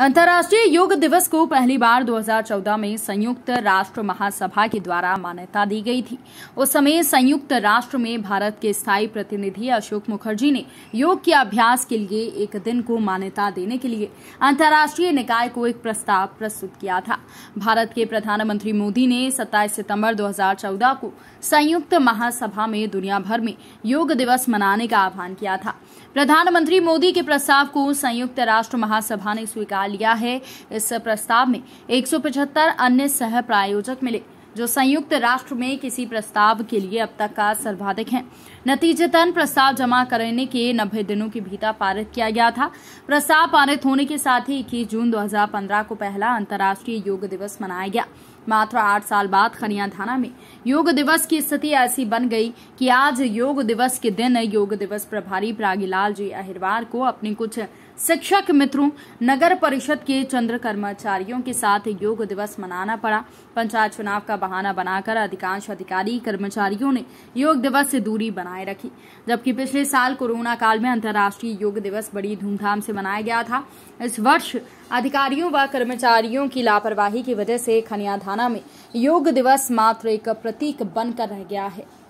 अंतर्राष्ट्रीय योग दिवस को पहली बार 2014 में संयुक्त राष्ट्र महासभा के द्वारा मान्यता दी गई थी उस समय संयुक्त राष्ट्र में भारत के स्थायी प्रतिनिधि अशोक मुखर्जी ने योग के अभ्यास के लिए एक दिन को मान्यता देने के लिए अंतर्राष्ट्रीय निकाय को एक प्रस्ताव प्रस्तुत किया था भारत के प्रधानमंत्री मोदी ने सत्ताईस सितम्बर दो को संयुक्त महासभा में दुनिया भर में योग दिवस मनाने का आह्वान किया था प्रधानमंत्री मोदी के प्रस्ताव को संयुक्त राष्ट्र महासभा ने स्वीकार लिया है इस प्रस्ताव में एक अन्य सह प्रायोजक मिले जो संयुक्त राष्ट्र में किसी प्रस्ताव के लिए अब तक का सर्वाधिक है नतीजतन प्रस्ताव जमा करने के नब्बे दिनों के भीतर पारित किया गया था प्रस्ताव पारित होने के साथ ही इक्कीस जून 2015 को पहला अंतर्राष्ट्रीय योग दिवस मनाया गया मात्र आठ साल बाद खनिया थाना में योग दिवस की स्थिति ऐसी बन गई कि आज योग दिवस के दिन योग दिवस प्रभारी प्रागीलाल जी अहिरवार को अपने कुछ शिक्षक मित्रों नगर परिषद के चंद्र कर्मचारियों के साथ योग दिवस मनाना पड़ा पंचायत चुनाव का बहाना बनाकर अधिकांश अधिकारी कर्मचारियों ने योग दिवस से दूरी बनाए रखी जबकि पिछले साल कोरोना काल में अंतर्राष्ट्रीय योग दिवस बड़ी धूमधाम से मनाया गया था इस वर्ष अधिकारियों व कर्मचारियों की लापरवाही की वजह से थाना में योग दिवस मात्र एक प्रतीक बनकर रह गया है